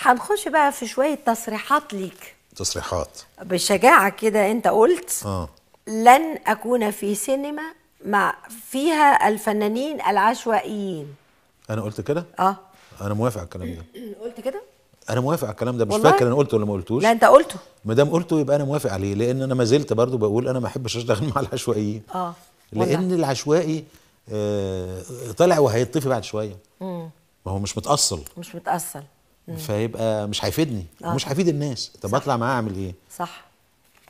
هنخش بقى في شويه تصريحات ليك تصريحات بشجاعه كده انت قلت آه. لن اكون في سينما مع فيها الفنانين العشوائيين انا قلت كده اه انا موافق على الكلام ده قلت كده انا موافق على الكلام ده مش فاكر انا قلته ولا ما قلتوش لا انت قلته ما دام قلته يبقى انا موافق عليه لان انا ما زلت برضه بقول انا ما احبش اشتغل مع العشوائيين اه لان والله. العشوائي آه طلع وهيطفي بعد شويه ما هو مش متاصل مش متاصل فيبقى مش هيفيدني آه. مش هيفيد الناس طب اطلع معاه اعمل ايه صح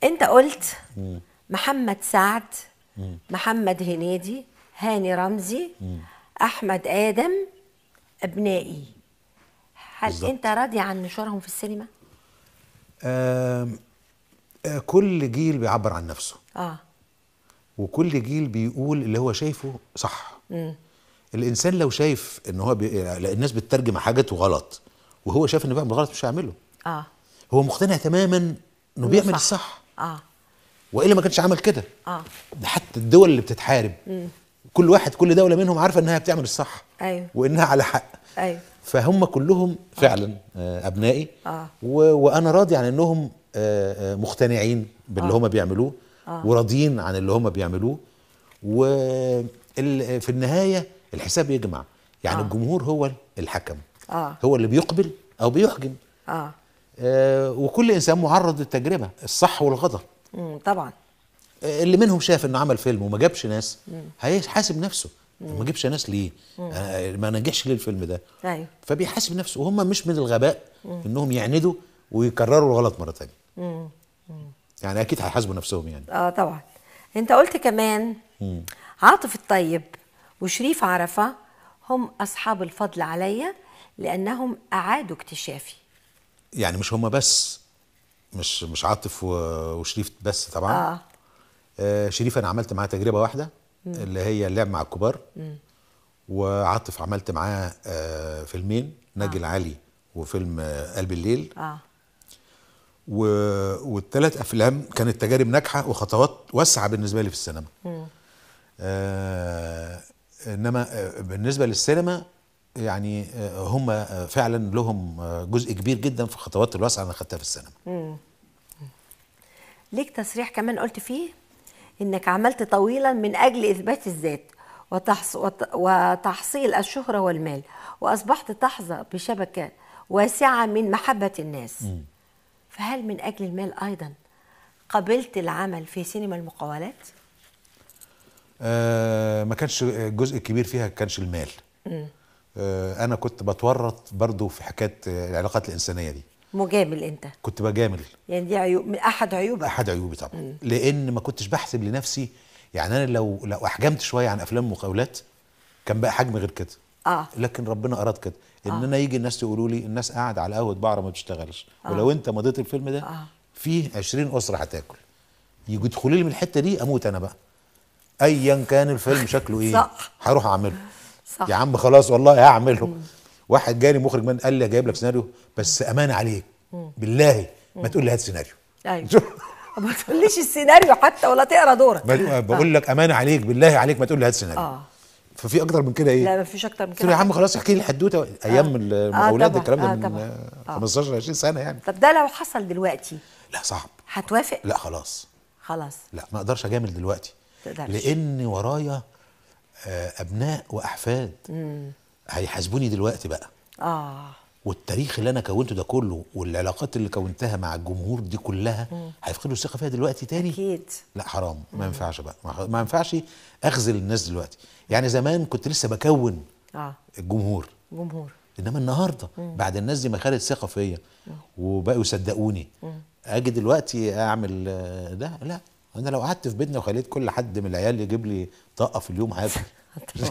انت قلت مم. محمد سعد مم. محمد هنيدي هاني رمزي مم. احمد ادم ابنائي هل بالزبط. انت راضي عن نشورهم في السينما آه كل جيل بيعبر عن نفسه اه وكل جيل بيقول اللي هو شايفه صح مم. الانسان لو شايف ان هو بي... الناس بتترجم حاجته غلط وهو شاف ان بيعمل غلط مش هيعمله اه هو مقتنع تماما انه بيعمل الصح اه والا ما كانش عمل كده اه ده حتى الدول اللي بتتحارب م. كل واحد كل دوله منهم عارفه انها بتعمل الصح ايوه وانها على حق ايوه فهم كلهم فعلا آه. ابنائي آه. وانا راضي عن انهم آه،, آه مقتنعين باللي آه. هم بيعملوه آه. وراضيين عن اللي هم بيعملوه وفي النهايه الحساب يجمع يعني آه. الجمهور هو الحكم آه. هو اللي بيقبل او بيحجم آه. آه وكل انسان معرض للتجربه الصح والغضب طبعا آه، اللي منهم شاف انه عمل فيلم وما جابش ناس هيحاسب نفسه ما جابش ناس ليه آه، آه، ما نجحش ليه الفيلم ده ايوه فبيحاسب نفسه وهم مش من الغباء مم. انهم يعندوا ويكرروا الغلط مره ثانيه يعني اكيد هيحاسبوا نفسهم يعني اه طبعا انت قلت كمان مم. عاطف الطيب وشريف عرفه هم اصحاب الفضل عليا لأنهم أعادوا اكتشافي يعني مش هما بس مش مش عاطف وشريف بس طبعا آه. آه شريف أنا عملت معاه تجربة واحدة مم. اللي هي اللعب مع الكبار وعاطف عملت معاه آه فيلمين نجل آه. علي وفيلم آه قلب الليل آه. و... والثلاث افلام كانت تجارب ناجحه وخطوات واسعه بالنسبه لي في السينما آه انما آه، بالنسبه للسينما يعني آه، هم آه، فعلا لهم آه، جزء كبير جدا في خطوات الواسعه انا خدتها في السينما. مم. ليك تصريح كمان قلت فيه انك عملت طويلا من اجل اثبات الذات وتحصيل الشهره والمال واصبحت تحظى بشبكه واسعه من محبه الناس. مم. فهل من اجل المال ايضا قبلت العمل في سينما المقاولات؟ آه ما كانش الجزء الكبير فيها كانش المال آه، انا كنت بتورط برضو في حكايه العلاقات الانسانيه دي مجامل انت كنت بجامل يعني دي عيوب من احد عيوبك احد عيوبي طبعا مم. لان ما كنتش بحسب لنفسي يعني انا لو لو احجمت شويه عن افلام المقاولات كان بقى حجم غير كده اه لكن ربنا اراد كده ان آه. انا يجي الناس يقولوا لي الناس قاعده على قهوه بعره ما بتشتغلش آه. ولو انت مضيت الفيلم ده آه. فيه 20 اسره هتاكل يجوا يدخلوا لي من الحته دي اموت انا بقى ايا كان الفيلم شكله ايه صح هروح اعمله صح. يا عم خلاص والله هعمله مم. واحد جاني مخرج من قال لي جايب لك سيناريو بس امانه عليك مم. بالله ما تقول لي هات سيناريو ايوه ما تقوليش السيناريو حتى ولا تقرا دورك بقول لك امانه عليك بالله عليك ما تقول لي هات سيناريو اه ففي اكتر من كده ايه لا مفيش اكتر من كده يا عم خلاص احكي لي الحدوته ايام الاولاد آه, آه، الكلام ده آه من آه 15 20 سنه يعني طب ده لو حصل دلوقتي لا صعب هتوافق لا خلاص خلاص لا ما اقدرش اجامل دلوقتي تقدرش. لان ورايا آه، ابناء واحفاد هيحاسبوني دلوقتي بقى اه والتاريخ اللي انا كونته ده كله والعلاقات اللي كونتها مع الجمهور دي كلها هيفقدوا الثقه فيها دلوقتي تاني اكيد لا حرام ما ينفعش بقى ما ينفعش اخذل الناس دلوقتي يعني زمان كنت لسه بكون اه الجمهور جمهور انما النهارده مم. بعد الناس دي ما خدت ثقه فيا وبقوا يصدقوني اجي دلوقتي اعمل ده لا انا لو قعدت في بيتنا وخليت كل حد من العيال يجيب لي طاقه في اليوم هاكل